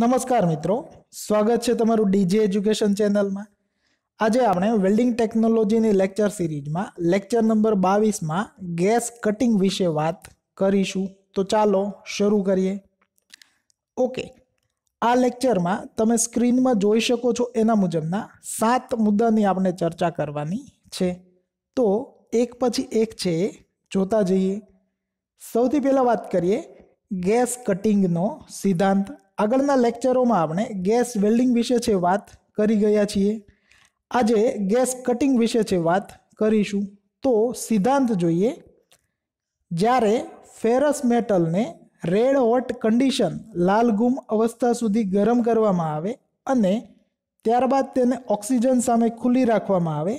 નમસ્કાર મિત્રો સ્વાગત છે તમારું ડીજી એજ્યુકેશન ચેનલમાં આજે આપણે વેલ્ડિંગ ટેકનોલોજીની લેક્ચર સિરીઝમાં લેક્ચર નંબર બાવીસમાં ગેસ કટિંગ વિશે વાત કરીશું તો ચાલો શરૂ કરીએ ઓકે આ લેક્ચરમાં તમે સ્ક્રીનમાં જોઈ શકો છો એના મુજબના સાત મુદ્દાની આપણે ચર્ચા કરવાની છે તો એક પછી એક છે જોતા જઈએ સૌથી પહેલાં વાત કરીએ ગેસ કટિંગનો સિદ્ધાંત આગળના લેક્ચરોમાં આપણે ગેસ વેલ્ડિંગ વિશે છે વાત કરી ગયા છીએ આજે ગેસ કટિંગ વિશે છે વાત કરીશું તો સિદ્ધાંત જોઈએ જ્યારે ફેરસ મેટલને રેડ હોટ કન્ડિશન ગુમ અવસ્થા સુધી ગરમ કરવામાં આવે અને ત્યારબાદ તેને ઓક્સિજન સામે ખુલ્લી રાખવામાં આવે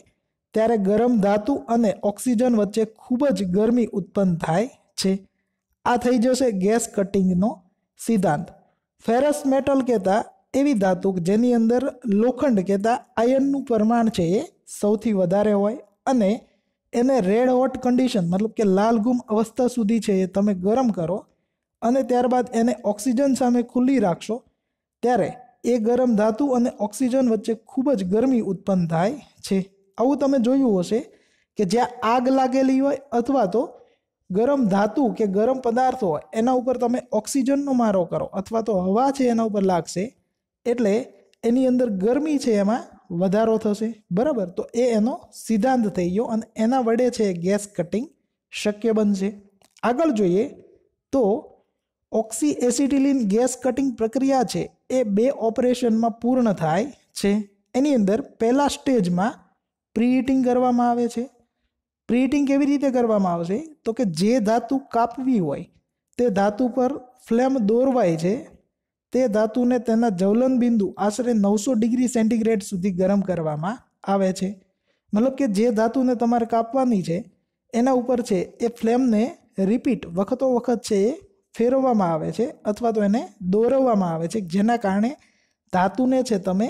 ત્યારે ગરમ ધાતુ અને ઓક્સિજન વચ્ચે ખૂબ જ ગરમી ઉત્પન્ન થાય છે આ થઈ જશે ગેસ કટિંગનો સિદ્ધાંત ફેરસ મેટલ કહેતા એવી ધાતુ જેની અંદર લોખંડ કહેતા આયનનું પ્રમાણ છે એ સૌથી વધારે હોય અને એને રેડ હોટ કન્ડિશન મતલબ કે લાલગુમ અવસ્થા સુધી છે એ તમે ગરમ કરો અને ત્યારબાદ એને ઓક્સિજન સામે ખુલ્લી રાખશો ત્યારે એ ગરમ ધાતુ અને ઓક્સિજન વચ્ચે ખૂબ જ ગરમી ઉત્પન્ન થાય છે આવું તમે જોયું હશે કે જ્યાં આગ લાગેલી હોય અથવા તો ગરમ ધાતુ કે ગરમ પદાર્થો એના ઉપર તમે ઓક્સિજનનો મારો કરો અથવા તો હવા છે એના ઉપર લાગશે એટલે એની અંદર ગરમી છે એમાં વધારો થશે બરાબર તો એ એનો સિદ્ધાંત થઈ ગયો અને એના વડે છે ગેસ કટિંગ શક્ય બનશે આગળ જોઈએ તો ઓક્સી એસિટિલિન ગેસ કટિંગ પ્રક્રિયા છે એ બે ઓપરેશનમાં પૂર્ણ થાય છે એની અંદર પહેલાં સ્ટેજમાં પ્રીહિટિંગ કરવામાં આવે છે પ્લેટિંગ કેવી રીતે કરવામાં આવશે તો કે જે ધાતુ કાપવી હોય તે ધાતુ પર ફ્લેમ દોરવાય છે તે ધાતુને તેના જ્વલન બિંદુ આશરે નવસો ડિગ્રી સેન્ટીગ્રેડ સુધી ગરમ કરવામાં આવે છે મતલબ કે જે ધાતુને તમારે કાપવાની છે એના ઉપર છે એ ફ્લેમને રિપીટ વખતો વખત છે એ ફેરવવામાં આવે છે અથવા તો એને દોરવવામાં આવે છે જેના કારણે ધાતુને છે તમે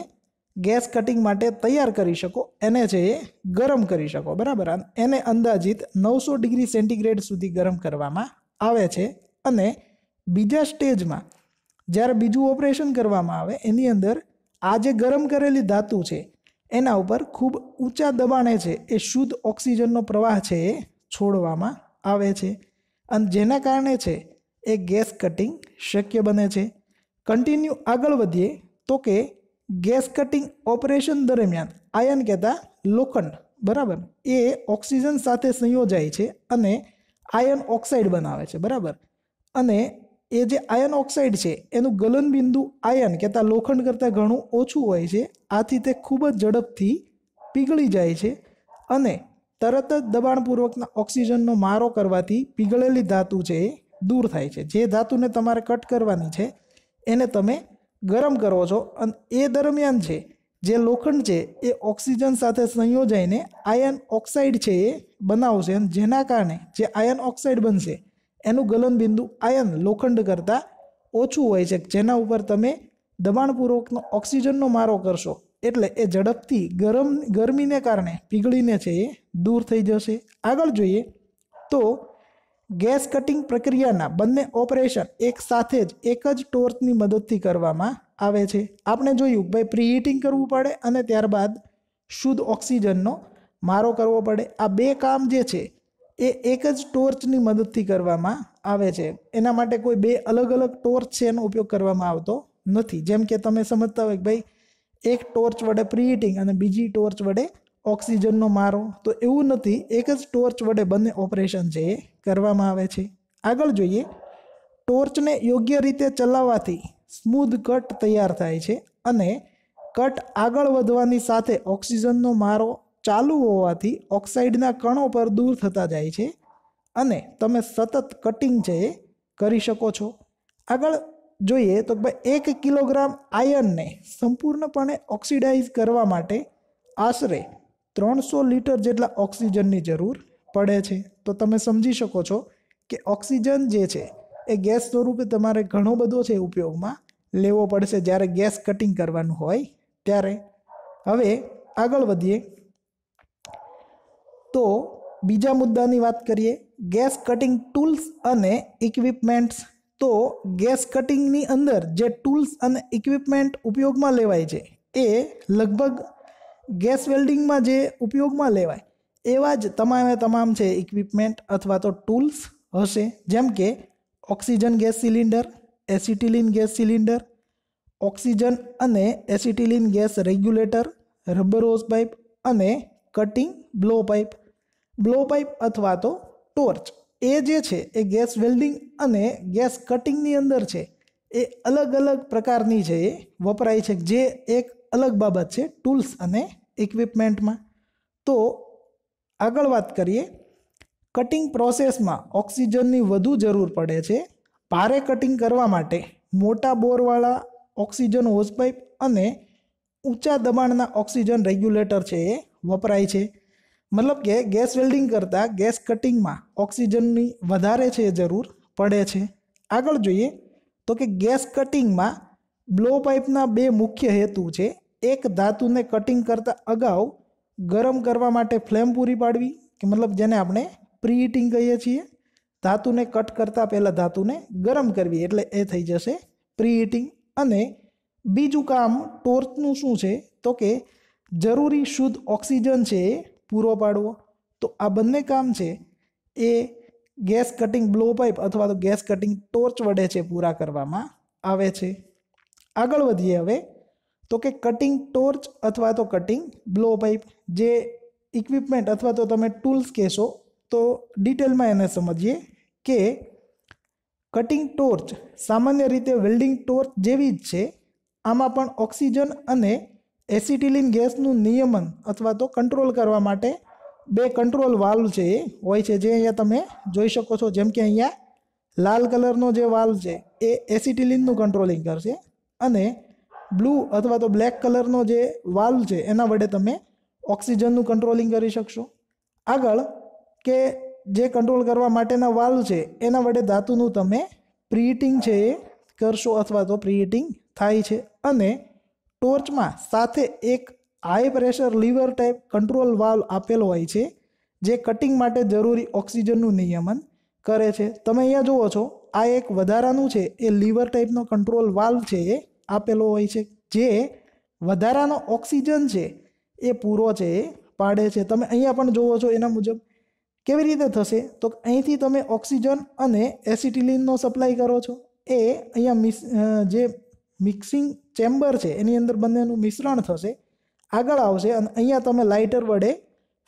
ગેસ કટિંગ માટે તૈયાર કરી શકો એને છે એ ગરમ કરી શકો બરાબર એને અંદાજિત નવસો ડિગ્રી સેન્ટીગ્રેડ સુધી ગરમ કરવામાં આવે છે અને બીજા સ્ટેજમાં જ્યારે બીજું ઓપરેશન કરવામાં આવે એની અંદર આ જે ગરમ કરેલી ધાતુ છે એના ઉપર ખૂબ ઊંચા દબાણે છે એ શુદ્ધ ઓક્સિજનનો પ્રવાહ છે એ છોડવામાં આવે છે અને જેના કારણે છે એ ગેસ કટિંગ શક્ય બને છે કન્ટિન્યુ આગળ વધીએ તો કે ગેસ કટિંગ ઓપરેશન દરમિયાન આયન કહેતા લોખંડ બરાબર એ ઓક્સિજન સાથે સંયોજાય છે અને આયન ઓક્સાઇડ બનાવે છે બરાબર અને એ જે આયન ઓક્સાઇડ છે એનું ગલનબિંદુ આયન કહેતા લોખંડ કરતાં ઘણું ઓછું હોય છે આથી તે ખૂબ જ ઝડપથી પીગળી જાય છે અને તરત જ દબાણપૂર્વકના ઓક્સિજનનો મારો કરવાથી પીગળેલી ધાતુ છે એ દૂર થાય છે જે ધાતુને તમારે કટ કરવાની છે એને તમે ગરમ કરો છો અને એ દરમિયાન છે જે લોખંડ છે એ ઓક્સિજન સાથે સંયોજાઈને આયન ઓક્સાઇડ છે એ બનાવશે અને જેના કારણે જે આયન ઓક્સાઇડ બનશે એનું ગલનબિંદુ આયન લોખંડ કરતાં ઓછું હોય છે જેના ઉપર તમે દબાણપૂર્વકનો ઓક્સિજનનો મારો કરશો એટલે એ ઝડપથી ગરમ ગરમીને કારણે પીગળીને છે એ દૂર થઈ જશે આગળ જોઈએ તો ગેસ કટિંગ પ્રક્રિયાના બંને ઓપરેશન એક સાથે જ એક જ ટોર્ચની મદદથી કરવામાં આવે છે આપણે જોયું ભાઈ પ્રીહીટિંગ કરવું પડે અને ત્યારબાદ શુદ્ધ ઓક્સિજનનો મારો કરવો પડે આ બે કામ જે છે એ એક જ ટોર્ચની મદદથી કરવામાં આવે છે એના માટે કોઈ બે અલગ અલગ ટોર્ચ છે એનો ઉપયોગ કરવામાં આવતો નથી જેમ કે તમે સમજતા હોય કે ભાઈ એક ટોર્ચ વડે પ્રીહીટિંગ અને બીજી ટોર્ચ વડે ઓક્સિજનનો મારો તો એવું નથી એક જ ટોર્ચ વડે બંને ઓપરેશન છે એ કરવામાં આવે છે આગળ જોઈએ ટોર્ચને યોગ્ય રીતે ચલાવવાથી સ્મૂધ કટ તૈયાર થાય છે અને કટ આગળ વધવાની સાથે ઓક્સિજનનો મારો ચાલુ હોવાથી ઓક્સાઇડના કણો પર દૂર થતા જાય છે અને તમે સતત કટિંગ છે એ કરી શકો છો આગળ જોઈએ તો ભાઈ એક કિલોગ્રામ આયર્નને સંપૂર્ણપણે ઓક્સિડાઇઝ કરવા માટે આશરે ત્રણસો લીટર જેટલા ઓક્સિજનની જરૂર પડે છે તો તમે સમજી શકો છો કે ઓક્સિજન જે છે એ ગેસ સ્વરૂપે તમારે ઘણો બધો છે ઉપયોગમાં લેવો પડશે જ્યારે ગેસ કટિંગ કરવાનું હોય ત્યારે હવે આગળ વધીએ તો બીજા મુદ્દાની વાત કરીએ ગેસ કટિંગ ટૂલ્સ અને ઇક્વિપમેન્ટ્સ તો ગેસ કટિંગની અંદર જે ટૂલ્સ અને ઇક્વિપમેન્ટ ઉપયોગમાં લેવાય છે એ લગભગ ગેસ વેલ્ડિંગમાં જે ઉપયોગમાં લેવાય એવા જ તમામે તમામ છે ઇક્વિપમેન્ટ અથવા તો ટૂલ્સ હશે જેમ કે oxygen gas cylinder acetylene gas cylinder oxygen અને acetylene gas regulator rubber hose pipe અને cutting blow pipe blow pipe અથવા તો ટોર્ચ એ જે છે એ ગેસ વેલ્ડિંગ અને ગેસ કટિંગની અંદર છે એ અલગ અલગ પ્રકારની છે એ વપરાય છે જે એક અલગ બાબત છે ટૂલ્સ અને ઇક્વિપમેન્ટમાં તો આગળ વાત કરીએ કટિંગ પ્રોસેસમાં ઓક્સિજનની વધુ જરૂર પડે છે ભારે કટિંગ કરવા માટે મોટા બોરવાળા ઓક્સિજન હોસપાઇપ અને ઊંચા દબાણના ઓક્સિજન રેગ્યુલેટર છે એ વપરાય છે મતલબ કે ગેસ વેલ્ડિંગ કરતાં ગેસ કટિંગમાં ઓક્સિજનની વધારે છે જરૂર પડે છે આગળ જોઈએ તો કે ગેસ કટિંગમાં બ્લો પાઇપના બે મુખ્ય હેતુ છે એક ધાતુને કટિંગ કરતાં અગાઉ ગરમ કરવા માટે ફ્લેમ પૂરી પાડવી કે મતલબ જેને આપણે પ્રી હીટિંગ કહીએ છીએ ધાતુને કટ કરતાં પહેલાં ધાતુને ગરમ કરવી એટલે એ થઈ જશે પ્રી હીટિંગ અને બીજું કામ ટોર્ચનું શું છે તો કે જરૂરી શુદ્ધ ઓક્સિજન છે એ પૂરો પાડવો તો આ બંને કામ છે એ ગેસ કટિંગ બ્લો પાઇપ અથવા તો ગેસ કટિંગ ટોર્ચ વડે છે પૂરા કરવામાં આવે છે આગળ વધીએ હવે તો કે કટિંગ ટોર્ચ અથવા તો કટિંગ બ્લો પાઇપ જે ઇક્વિપમેન્ટ અથવા તો તમે ટૂલ્સ કહેશો તો ડિટેલમાં એને સમજીએ કે કટિંગ ટોર્ચ સામાન્ય રીતે વેલ્ડિંગ ટોર્ચ જેવી જ છે આમાં પણ ઓક્સિજન અને એસિટિલિન ગેસનું નિયમન અથવા તો કંટ્રોલ કરવા માટે બે કંટ્રોલ વાલ્વ છે એ હોય છે જે અહીંયા તમે જોઈ શકો છો જેમ કે અહીંયા લાલ કલરનો જે વાલ્વ છે એ એસિટિલિનનું કંટ્રોલિંગ કરશે અને બ્લુ અથવા તો બ્લેક કલરનો જે વાલ્વ છે એના વડે તમે ઓક્સિજનનું કંટ્રોલિંગ કરી શકશો આગળ કે જે કંટ્રોલ કરવા માટેના વાલ્વ છે એના વડે ધાતુનું તમે પ્રીહિટિંગ છે એ કરશો અથવા તો પ્રીહિટિંગ થાય છે અને ટોર્ચમાં સાથે એક high pressure lever type control valve આપેલો હોય છે જે કટિંગ માટે જરૂરી ઓક્સિજનનું નિયમન કરે છે તમે અહીંયા જુઓ છો આ એક વધારાનું છે એ લીવર ટાઈપનો કંટ્રોલ વાલ્વ છે એ આપેલો હોય છે જે વધારાનો ઓક્સિજન છે એ પૂરો છે એ પાડે છે તમે અહીંયા પણ જોવો છો એના મુજબ કેવી રીતે થશે તો અહીંથી તમે ઓક્સિજન અને એસિટિલિનનો સપ્લાય કરો છો એ અહીંયા મિસ જે મિક્સિંગ ચેમ્બર છે એની અંદર બંનેનું મિશ્રણ થશે આગળ આવશે અને અહીંયા તમે લાઇટર વડે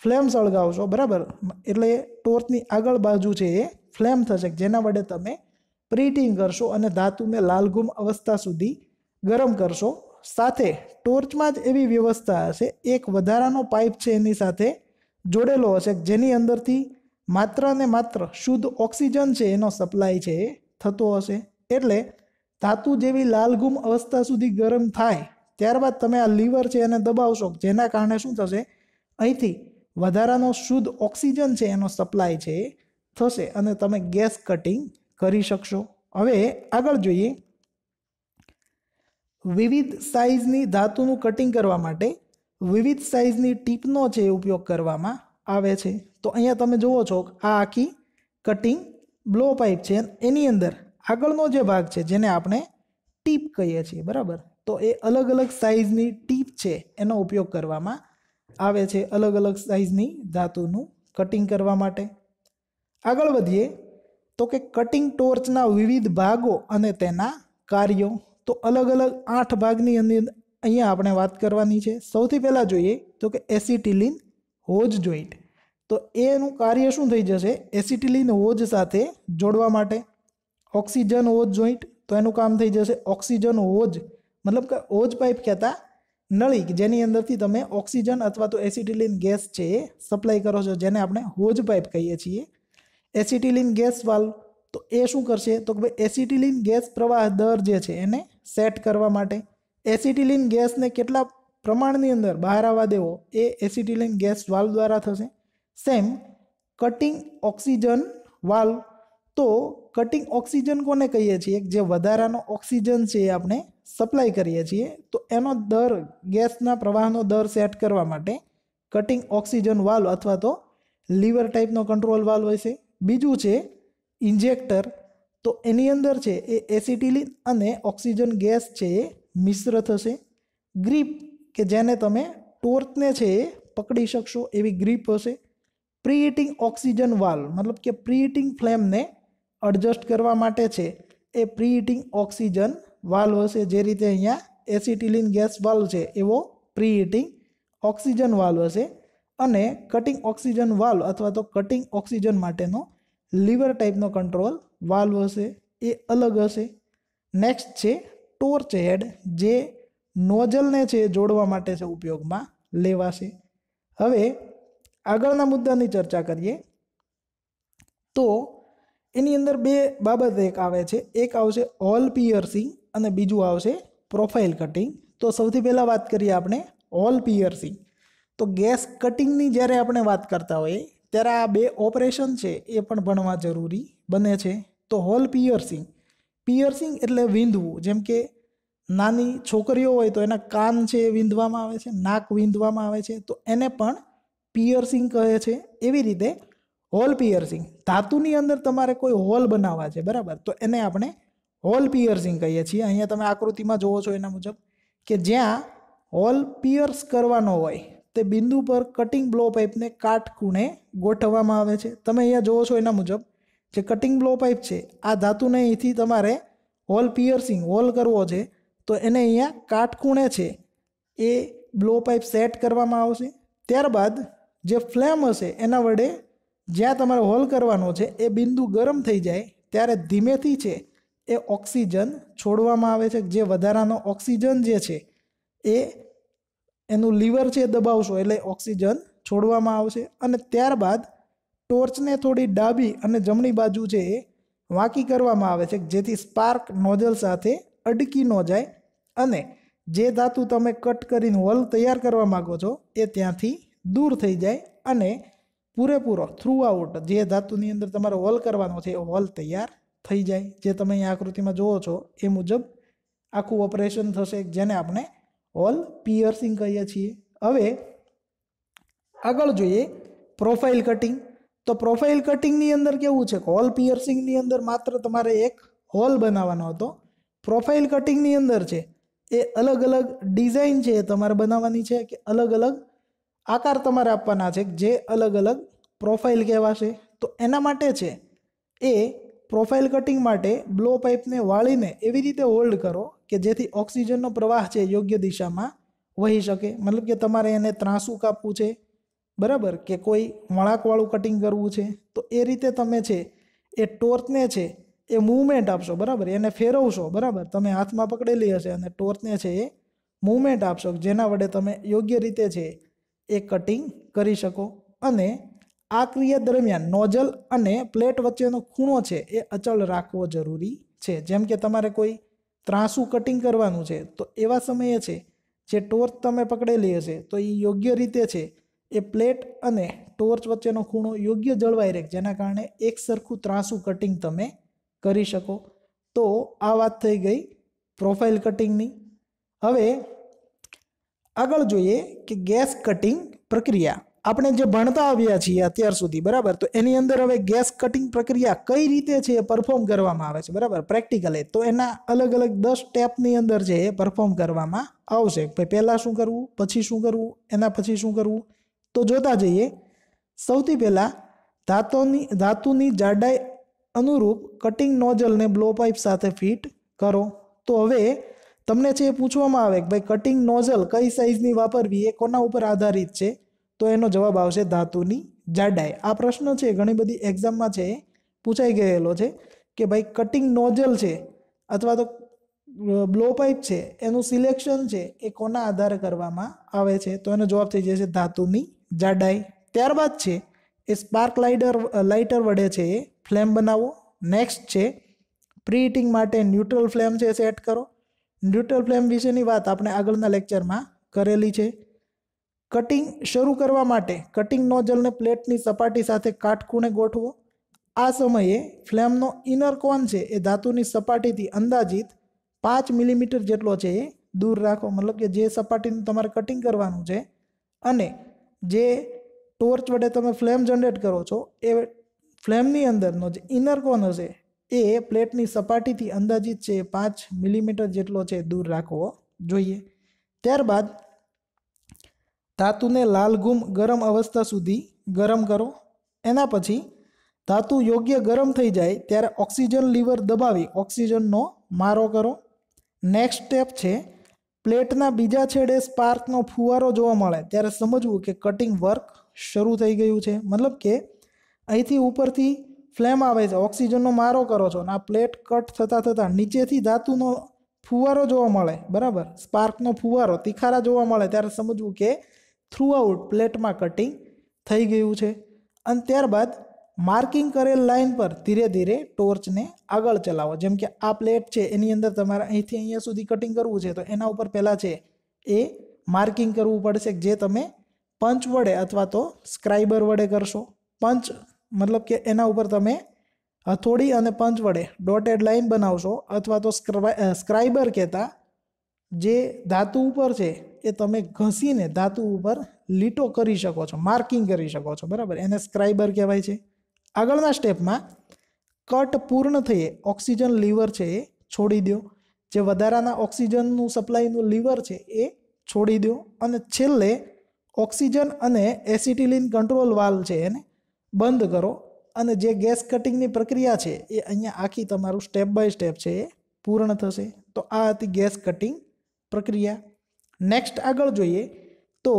ફ્લેમ સળગાવશો બરાબર એટલે ટોર્ચની આગળ બાજુ છે એ ફ્લેમ થશે જેના વડે તમે પ્રિન્ટિંગ કરશો અને ધાતુને લાલઘુમ અવસ્થા સુધી ગરમ કરશો સાથે ટોર્ચમાં જ એવી વ્યવસ્થા હશે એક વધારાનો પાઇપ છે એની સાથે જોડેલો હશે જેની અંદરથી માત્ર ને માત્ર શુદ્ધ ઓક્સિજન છે એનો સપ્લાય છે એ થતો હશે એટલે ધાતુ જેવી લાલગુમ અવસ્થા સુધી ગરમ થાય ત્યારબાદ તમે આ લીવર છે એને દબાવશો જેના કારણે શું થશે અહીંથી વધારાનો શુદ્ધ ઓક્સિજન છે એનો સપ્લાય છે થશે અને તમે ગેસ કટિંગ કરી શકશો હવે આગળ જોઈએ વિવિધ સાઇઝની ધાતુનું કટિંગ કરવા માટે વિવિધ સાઇઝની ટીપનો છે ઉપયોગ કરવામાં આવે છે તો અહીંયા તમે જુઓ છો આ આખી કટિંગ બ્લો પાઇપ છે એની અંદર આગળનો જે ભાગ છે જેને આપણે ટીપ કહીએ છીએ બરાબર તો એ અલગ અલગ સાઇઝની ટીપ છે એનો ઉપયોગ કરવામાં આવે છે અલગ અલગ સાઇઝની ધાતુનું કટિંગ કરવા માટે આગળ વધીએ તો કે કટિંગ ટોર્ચના વિવિધ ભાગો અને તેના કાર્યો તો અલગ અલગ આઠ ભાગની અંદર અહીંયા આપણે વાત કરવાની છે સૌથી પહેલાં જોઈએ તો કે એસિટિલિન હોજ જોઈન્ટ તો એનું કાર્ય શું થઈ જશે એસિટિલિન હોજ સાથે જોડવા માટે ઓક્સિજન હોજ જોઈન્ટ તો એનું કામ થઈ જશે ઓક્સિજન હોજ મતલબ કે હોજ પાઇપ કહેતા નળી જેની અંદરથી તમે ઓક્સિજન અથવા તો એસિટિલિન ગેસ છે એ સપ્લાય કરો છો જેને આપણે હોજ પાઇપ કહીએ છીએ એસિટિલિન ગેસ વાલ્વ તો એ શું કરશે તો કે ભાઈ એસિટિલિન ગેસ પ્રવાહ દર જે છે એને સેટ કરવા માટે એસિટિલિન ગેસને કેટલા પ્રમાણની અંદર બહાર આવવા દેવો એ એસિટિલિન ગેસ વાલ્વ દ્વારા થશે સેમ કટિંગ ઓક્સિજન વાલ્વ તો કટિંગ ઓક્સિજન કોને કહીએ છીએ જે વધારાનો ઓક્સિજન છે એ આપણે સપ્લાય કરીએ છીએ તો એનો દર ગેસના પ્રવાહનો દર સેટ કરવા માટે કટિંગ ઓક્સિજન વાલ્વ અથવા તો લીવર ટાઈપનો કંટ્રોલ વાલ્વ હોય છે બીજું છે ઇન્જેક્ટર તો એની અંદર છે એ એસિટિલિન અને ઓક્સિજન ગેસ છે એ મિશ્ર થશે ગ્રીપ કે જેને તમે ટોર્ચને છે એ પકડી શકશો એવી ગ્રીપ હશે પ્રી હિટિંગ ઓક્સિજન વાલ મતલબ કે પ્રી ફ્લેમને એડજસ્ટ કરવા માટે છે એ પ્રી ઓક્સિજન વાલ્વ હશે જે રીતે અહીંયા એસિટિલિન ગેસ વાલ્વ છે એવો પ્રી હિટિંગ ઓક્સિજન વાલ્વ હશે અને કટિંગ ઓક્સિજન વાલ્વ અથવા તો કટિંગ ઓક્સિજન માટેનો લીવર ટાઈપનો કંટ્રોલ વાલ્વ હશે એ અલગ હશે નેક્સ્ટ છે ટોર્ચ હેડ જે નોઝલને છે જોડવા માટે છે ઉપયોગમાં લેવાશે હવે આગળના મુદ્દાની ચર્ચા કરીએ તો એની અંદર બે બાબત એક આવે છે એક આવશે હોલ પિયર્સિંગ અને બીજું આવશે પ્રોફાઇલ કટિંગ તો સૌથી પહેલાં વાત કરીએ આપણે હોલ પિયર્સિંગ તો ગેસ કટિંગની જ્યારે આપણે વાત કરતા હોઈએ ત્યારે આ બે ઓપરેશન છે એ પણ ભણવા જરૂરી બને છે તો હોલ પિયર્સિંગ પિયર્સિંગ એટલે વિંધવું જેમ કે નાની છોકરીઓ હોય તો એના કાન છે એ વિંધવામાં આવે છે નાક વિંધવામાં આવે છે તો એને પણ પિયર્સિંગ કહે છે એવી રીતે હોલ પિયર્સિંગ ધાતુની અંદર તમારે કોઈ હોલ બનાવવા છે બરાબર તો એને આપણે હોલ પિયર્સિંગ કહીએ છીએ અહીંયા તમે આકૃતિમાં જોવો છો એના મુજબ કે જ્યાં હોલ પિયર્સ કરવાનો હોય તે બિંદુ પર કટિંગ બ્લો પાઇપને કાટ ખૂણે ગોઠવવામાં આવે છે તમે અહીંયા જોવો છો એના મુજબ જે કટિંગ બ્લો પાઇપ છે આ ધાતુને અહીંથી તમારે હોલ પિયર્સિંગ હોલ કરવો છે તો એને અહીંયા કાટખૂણે છે એ બ્લો પાઇપ સેટ કરવામાં આવશે ત્યારબાદ જે ફ્લેમ હશે એના વડે જ્યાં તમારે હોલ કરવાનો છે એ બિંદુ ગરમ થઈ જાય ત્યારે ધીમેથી છે એ ઓક્સિજન છોડવામાં આવે છે જે વધારાનો ઓક્સિજન જે છે એ એનું લીવર છે દબાવશો એટલે ઓક્સિજન છોડવામાં આવશે અને ત્યારબાદ ટોર્ચને થોડી ડાબી અને જમણી બાજુ છે એ વાંકી કરવામાં આવે છે જેથી સ્પાર્ક નોઝલ સાથે અડકી ન જાય અને જે ધાતુ તમે કટ કરીને વલ તૈયાર કરવા માગો છો એ ત્યાંથી દૂર થઈ જાય અને પૂરેપૂરો થ્રુઆઉટ જે ધાતુની અંદર તમારે વલ કરવાનો છે એ વલ તૈયાર થઈ જાય જે તમે અહીં આકૃતિમાં જુઓ છો એ મુજબ આખું ઓપરેશન થશે જેને આપણે ઓલ પિયર્સિંગ કહીએ છીએ હવે આગળ જોઈએ પ્રોફાઇલ કટિંગ તો પ્રોફાઇલ કટિંગની અંદર કેવું છે હોલ પિયર્સિંગની અંદર માત્ર તમારે એક હોલ બનાવવાનો હતો પ્રોફાઇલ કટિંગની અંદર છે એ અલગ અલગ ડિઝાઇન છે એ તમારે બનાવવાની છે કે અલગ અલગ આકાર તમારે આપવાના છે જે અલગ અલગ પ્રોફાઇલ કહેવાશે તો એના માટે છે એ પ્રોફાઇલ કટિંગ માટે બ્લો પાઇપને વાળીને એવી રીતે હોલ્ડ કરો કે જેથી ઓક્સિજનનો પ્રવાહ છે યોગ્ય દિશામાં વહી શકે મતલબ કે તમારે એને ત્રાંસું કાપવું છે બરાબર કે કોઈ વળાંકવાળું કટિંગ કરવું છે તો એ રીતે તમે છે એ ટોર્ચને છે એ મૂવમેન્ટ આપશો બરાબર એને ફેરવશો બરાબર તમે હાથમાં પકડેલી હશે અને ટોર્ચને છે એ મૂવમેન્ટ આપશો જેના વડે તમે યોગ્ય રીતે છે એ કટિંગ કરી શકો અને આ ક્રિયા દરમિયાન નોઝલ અને પ્લેટ વચ્ચેનો ખૂણો છે એ અચળ રાખવો જરૂરી છે જેમ કે તમારે કોઈ ત્રાસું કટિંગ કરવાનું છે તો એવા સમયે છે જે ટોર્ચ તમે પકડેલી હશે તો એ યોગ્ય રીતે છે એ પ્લેટ અને ટોર્ચ વચ્ચેનો ખૂણો યોગ્ય જળવાઈ રહે જેના કારણે એક સરખું ત્રાસું કટિંગ તમે કરી શકો તો આ વાત થઈ ગઈ પ્રોફાઇલ કટિંગની હવે આગળ જોઈએ કે ગેસ કટિંગ પ્રક્રિયા આપણે જે ભણતા આવ્યા છીએ અત્યાર સુધી બરાબર તો એની અંદર હવે ગેસ કટિંગ પ્રક્રિયા કઈ રીતે છે એ પરફોર્મ કરવામાં આવે છે બરાબર પ્રેક્ટિકલે તો એના અલગ અલગ દસ સ્ટેપની અંદર છે એ પરફોર્મ કરવામાં આવશે ભાઈ પહેલાં શું કરવું પછી શું કરવું એના પછી શું કરવું તો જોતા જઈએ સૌથી પહેલાં ધાતુની ધાતુની જાડાઈ અનુરૂપ કટિંગ નોઝલને બ્લો પાઇપ સાથે ફિટ કરો તો હવે તમને છે એ પૂછવામાં આવે કે ભાઈ કટિંગ નોઝલ કઈ સાઇઝની વાપરવી એ કોના ઉપર આધારિત છે તો એનો જવાબ આવશે ધાતુની જાડાઈ આ પ્રશ્ન છે ઘણી બધી એક્ઝામમાં છે પૂછાઈ ગયેલો છે કે ભાઈ કટિંગ નોઝલ છે અથવા તો બ્લો પાઇપ છે એનું સિલેક્શન છે એ કોના આધારે કરવામાં આવે છે તો એનો જવાબ થઈ જશે ધાતુની જાડાઈ ત્યારબાદ છે એ સ્પાર્ક લાઇટર લાઇટર વડે છે એ ફ્લેમ બનાવો નેક્સ્ટ છે પ્રી માટે ન્યુટ્રલ ફ્લેમ છે સેટ કરો ન્યુટ્રલ ફ્લેમ વિશેની વાત આપણે આગળના લેક્ચરમાં કરેલી છે કટિંગ શરૂ કરવા માટે કટિંગ નોઝલને પ્લેટની સપાટી સાથે કાટખૂણે ગોઠવો આ સમયે ફ્લેમનો ઇનર કોન છે એ ધાતુની સપાટીથી અંદાજિત પાંચ મિલીમીટર જેટલો છે એ દૂર રાખો મતલબ કે જે સપાટીનું તમારે કટિંગ કરવાનું છે અને જે ટોર્ચ વડે તમે ફ્લેમ જનરેટ કરો છો એ ફ્લેમની અંદરનો જે ઇનર કોન છે એ પ્લેટની સપાટીથી અંદાજિત છે પાંચ મિલીમીટર જેટલો છે દૂર રાખવો જોઈએ ત્યારબાદ ધાતુને લાલ ગુમ ગરમ અવસ્થા સુધી ગરમ કરો એના પછી ધાતુ યોગ્ય ગરમ થઈ જાય ત્યારે ઓક્સિજન લીવર દબાવી ઓક્સિજનનો મારો કરો નેક્સ્ટ સ્ટેપ છે પ્લેટના બીજા છેડે સ્પાર્કનો ફુવારો જોવા મળે ત્યારે સમજવું કે કટિંગ વર્ક શરૂ થઈ ગયું છે મતલબ કે અહીંથી ઉપરથી ફ્લેમ આવે છે ઓક્સિજનનો મારો કરો છો અને આ પ્લેટ કટ થતાં થતાં નીચેથી ધાતુનો ફુવારો જોવા મળે બરાબર સ્પાર્કનો ફુવારો તિખારા જોવા મળે ત્યારે સમજવું કે થ્રુઆઉટ પ્લેટમાં કટિંગ થઈ ગયું છે અને ત્યારબાદ માર્કિંગ કરેલ લાઇન પર ધીરે ધીરે ટોર્ચને આગળ ચલાવો જેમ કે આ પ્લેટ છે એની અંદર તમારે અહીંથી અહીંયા સુધી કટિંગ કરવું છે તો એના ઉપર પહેલાં છે એ માર્કિંગ કરવું પડશે જે તમે પંચ વડે અથવા તો સ્ક્રાઈબર વડે કરશો પંચ મતલબ કે એના ઉપર તમે હથોડી અને પંચ વડે ડોટેડ લાઇન બનાવશો અથવા તો સ્ક્રાઈબર કહેતા જે ધાતુ ઉપર છે એ તમે ઘસીને ધાતુ ઉપર લીટો કરી શકો છો માર્કિંગ કરી શકો છો બરાબર એને સ્ક્રાઈબર કહેવાય છે આગળના સ્ટેપમાં કટ પૂર્ણ થઈએ ઓક્સિજન લીવર છે એ છોડી દો જે વધારાના ઓક્સિજનનું સપ્લાયનું લીવર છે એ છોડી દો અને છેલ્લે ઓક્સિજન અને એસિટિલિન કંટ્રોલ વાલ છે એને બંધ કરો અને જે ગેસ કટિંગની પ્રક્રિયા છે એ અહીંયા આખી તમારું સ્ટેપ બાય સ્ટેપ છે એ પૂર્ણ થશે તો આ હતી ગેસ કટિંગ પ્રક્રિયા નેક્સ્ટ આગળ જોઈએ તો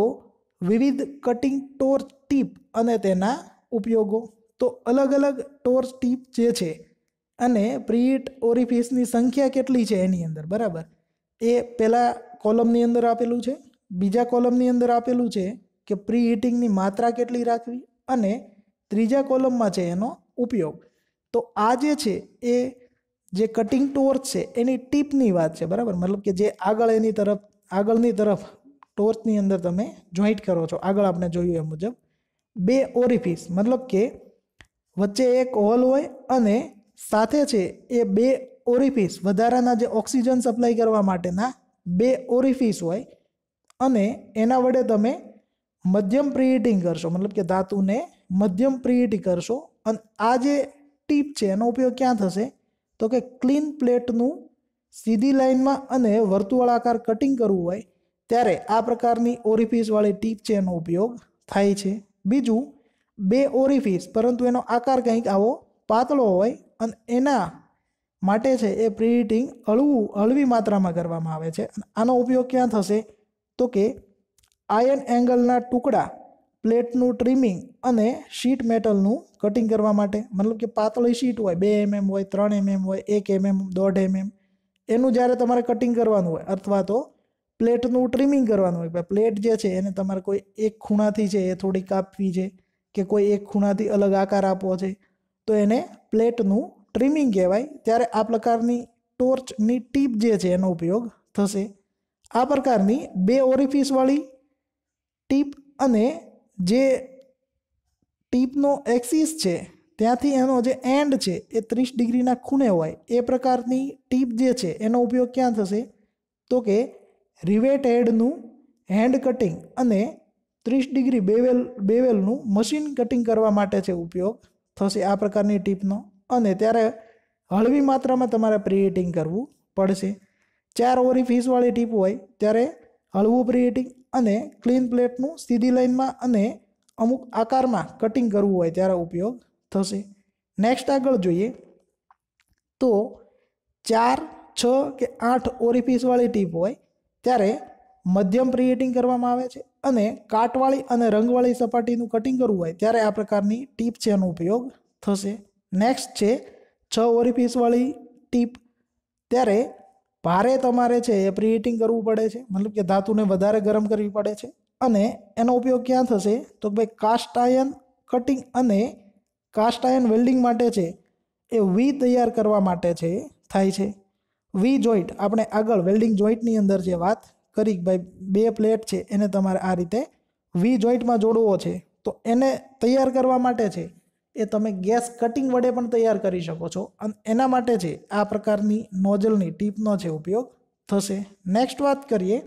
વિવિધ કટિંગ ટોર્ચ ટીપ અને તેના ઉપયોગો તો અલગ અલગ ટોર્ચ ટીપ જે છે અને પ્રીટ ઓરિફિસની સંખ્યા કેટલી છે એની અંદર બરાબર એ પહેલાં કોલમની અંદર આપેલું છે બીજા કોલમની અંદર આપેલું છે કે પ્રી હીટિંગની માત્રા કેટલી રાખવી અને ત્રીજા કોલમમાં છે એનો ઉપયોગ તો આ જે છે એ જે કટિંગ ટોર્ચ છે એની ટીપની વાત છે બરાબર મતલબ કે જે આગળ એની તરફ આગળની તરફ ટોર્ચની અંદર તમે જોઈન્ટ કરો છો આગળ આપણે જોયું એ મુજબ બે ઓરિફિસ મતલબ કે વચ્ચે એક હોલ હોય અને સાથે છે એ બે ઓરિફિસ વધારાના જે ઓક્સિજન સપ્લાય કરવા માટેના બે ઓરિફિસ હોય અને એના વડે તમે મધ્યમ પ્રીહિટિંગ કરશો મતલબ કે ધાતુને મધ્યમ પ્રીહિટ કરશો અને આ જે ટીપ છે એનો ઉપયોગ ક્યાં થશે તો કે ક્લીન પ્લેટનું સીધી લાઇનમાં અને વર્તુળાકાર કટિંગ કરવું હોય ત્યારે આ પ્રકારની ઓરિફિસવાળી ટીપ છે એનો ઉપયોગ થાય છે બીજું બે ઓરિફિસ પરંતુ એનો આકાર કંઈક આવો પાતળો હોય અને એના માટે છે એ પ્રિડિટિંગ હળવું હળવી માત્રામાં કરવામાં આવે છે આનો ઉપયોગ ક્યાં થશે તો કે આયન એંગલના ટુકડા પ્લેટનું ટ્રીમિંગ અને શીટ મેટલનું કટિંગ કરવા માટે મતલબ કે પાતળી શીટ હોય બે એમએમ mm હોય ત્રણ એમએમ mm હોય એક એમએમ mm, દોઢ એમએમ એનું જ્યારે તમારે કટિંગ કરવાનું હોય અથવા તો પ્લેટનું ટ્રીમિંગ કરવાનું હોય પ્લેટ જે છે એને તમારે કોઈ એક ખૂણાથી છે એ થોડી કાપવી છે કે કોઈ એક ખૂણાથી અલગ આકાર આપવો છે તો એને પ્લેટનું ટ્રીમિંગ કહેવાય ત્યારે આ પ્રકારની ટોર્ચની ટીપ જે છે એનો ઉપયોગ થશે આ પ્રકારની બે ઓરિફિસવાળી ટીપ અને જે ટીપનો એક્સિસ છે ત્યાંથી એનો જે એન્ડ છે એ ત્રીસ ડિગ્રીના ખૂણે હોય એ પ્રકારની ટીપ જે છે એનો ઉપયોગ ક્યાં થશે તો કે રિવેટ હેડનું હેન્ડ કટિંગ અને ત્રીસ ડિગ્રી બેવેલ બેવેલનું મશીન કટિંગ કરવા માટે છે ઉપયોગ થશે આ પ્રકારની ટીપનો અને ત્યારે હળવી માત્રામાં તમારે પ્રિએટિંગ કરવું પડશે ચાર ઓરી ફીસવાળી ટીપ હોય ત્યારે હળવું પ્રી અને ક્લીન પ્લેટનું સીધી લાઇનમાં અને અમુક આકારમાં કટિંગ કરવું હોય ત્યારે ઉપયોગ થશે નેક્સ્ટ આગળ જોઈએ તો ચાર છ કે આઠ ઓરિફિસવાળી ટીપ હોય ત્યારે મધ્યમ પ્રિએટિંગ કરવામાં આવે છે અને કાટવાળી અને રંગવાળી સપાટીનું કટિંગ કરવું હોય ત્યારે આ પ્રકારની ટીપ છે એનો ઉપયોગ થશે નેક્સ્ટ છે છ ઓરિફિસવાળી ટીપ ત્યારે ભારે તમારે છે એ પ્રીહિટિંગ કરવું પડે છે મતલબ કે ધાતુને વધારે ગરમ કરવી પડે છે અને એનો ઉપયોગ ક્યાં થશે તો ભાઈ કાસ્ટ આયન કટિંગ અને કાસ્ટ આયન વેલ્ડિંગ માટે છે એ વી તૈયાર કરવા માટે છે થાય છે વી જોઈન્ટ આપણે આગળ વેલ્ડિંગ જોઈન્ટની અંદર જે વાત કરી ભાઈ બે પ્લેટ છે એને તમારે આ રીતે વી જોઈન્ટમાં જોડવો છે તો એને તૈયાર કરવા માટે છે એ તમે ગેસ કટિંગ વડે પણ તૈયાર કરી શકો છો અને એના માટે છે આ પ્રકારની નોઝલની ટીપનો છે ઉપયોગ થશે નેક્સ્ટ વાત કરીએ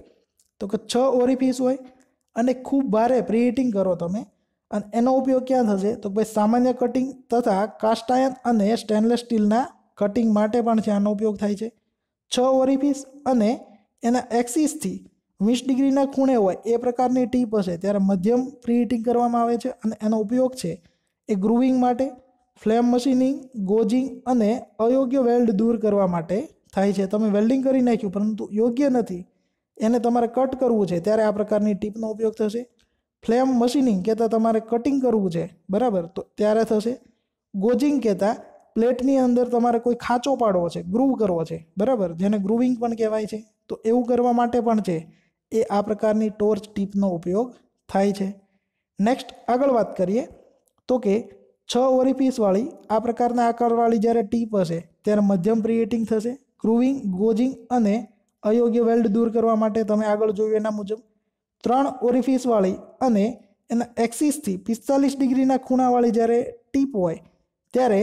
તો કે છ ઓરિફિસ હોય અને ખૂબ ભારે પ્રીહિટિંગ કરો તમે અને એનો ઉપયોગ ક્યાં થશે તો ભાઈ સામાન્ય કટિંગ તથા કાસ્ટાયન અને સ્ટેનલેસ સ્ટીલના કટિંગ માટે પણ છે આનો ઉપયોગ થાય છે છ ઓરિફિસ અને એના એક્સિસથી વીસ ડિગ્રીના ખૂણે હોય એ પ્રકારની ટીપ હશે ત્યારે મધ્યમ પ્રી હીટિંગ કરવામાં આવે છે અને એનો ઉપયોગ છે એ ગ્રુવિંગ માટે ફ્લેમ મશીનિંગ ગોજિંગ અને અયોગ્ય વેલ્ડ દૂર કરવા માટે થાય છે તમે વેલ્ડિંગ કરી નાખ્યું પરંતુ યોગ્ય નથી એને તમારે કટ કરવું છે ત્યારે આ પ્રકારની ટીપનો ઉપયોગ થશે ફ્લેમ મશીનિંગ કહેતા તમારે કટિંગ કરવું છે બરાબર તો ત્યારે થશે ગોજિંગ કહેતા પ્લેટની અંદર તમારે કોઈ ખાંચો પાડવો છે ગ્રુવ કરવો છે બરાબર જેને ગ્રુવિંગ પણ કહેવાય છે તો એવું કરવા માટે પણ છે એ આ પ્રકારની ટોર્ચ ટીપનો ઉપયોગ થાય છે નેક્સ્ટ આગળ વાત કરીએ તો કે છ ઓરિફિસવાળી આ પ્રકારના આકારવાળી જ્યારે ટીપ હશે ત્યારે મધ્યમ પ્રિએટિંગ થશે ક્રુવિંગ ગોજિંગ અને અયોગ્ય વેલ્ડ દૂર કરવા માટે તમે આગળ જોયું એના મુજબ ત્રણ ઓરિફિસવાળી અને એના એક્સિસથી પિસ્તાલીસ ડિગ્રીના ખૂણાવાળી જ્યારે ટીપ હોય ત્યારે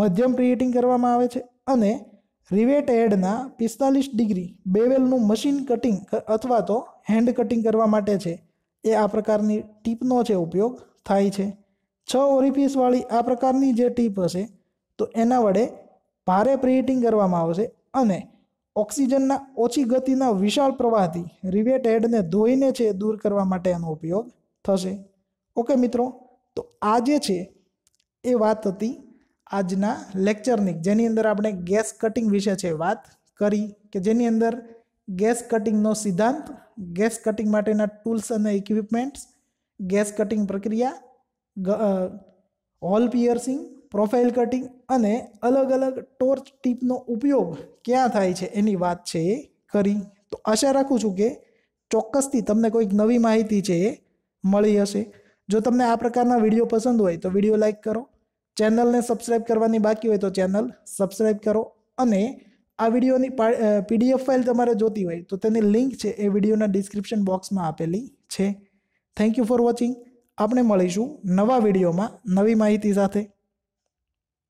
મધ્યમ પ્રિએટિંગ કરવામાં આવે છે અને રિવેટ હેડના પિસ્તાલીસ ડિગ્રી બેવેલનું મશીન કટિંગ અથવા તો હેન્ડ કટિંગ કરવા માટે છે એ આ પ્રકારની ટીપનો છે ઉપયોગ થાય છે છ ઓરિફિસવાળી આ પ્રકારની જે ટીપ હશે તો એના વડે ભારે પ્રીહિટિંગ કરવામાં આવશે અને ઓક્સિજનના ઓછી ગતિના વિશાળ પ્રવાહથી રિવેટ હેડને ધોઈને છે દૂર કરવા માટે એનો ઉપયોગ થશે ઓકે મિત્રો તો આ જે છે એ વાત હતી આજના લેક્ચરની જેની અંદર આપણે ગેસ કટિંગ વિશે છે વાત કરી કે જેની અંદર ગેસ કટિંગનો સિદ્ધાંત ગેસ કટિંગ માટેના ટૂલ્સ અને ઇક્વિપમેન્ટ્સ ગેસ કટિંગ પ્રક્રિયા હોલ પિયર્સિંગ પ્રોફાઇલ કટિંગ અને અલગ અલગ ટોર્ચ ટીપનો ઉપયોગ ક્યાં થાય છે એની વાત છે એ કરી તો આશા રાખું છું કે ચોક્કસથી તમને કોઈક નવી માહિતી છે એ મળી હશે જો તમને આ પ્રકારના વિડીયો પસંદ હોય તો વિડીયો લાઇક કરો ચેનલને સબસ્ક્રાઈબ કરવાની બાકી હોય તો ચેનલ સબસ્ક્રાઈબ કરો અને આ વિડીયોની પીડીએફ ફાઇલ તમારે જોતી હોય તો તેની લિંક છે એ વિડીયોના ડિસ્ક્રિપ્શન બોક્સમાં આપેલી છે થેન્ક યુ ફોર વોચિંગ આપણે મળીશું નવા વિડીયોમાં નવી માહિતી સાથે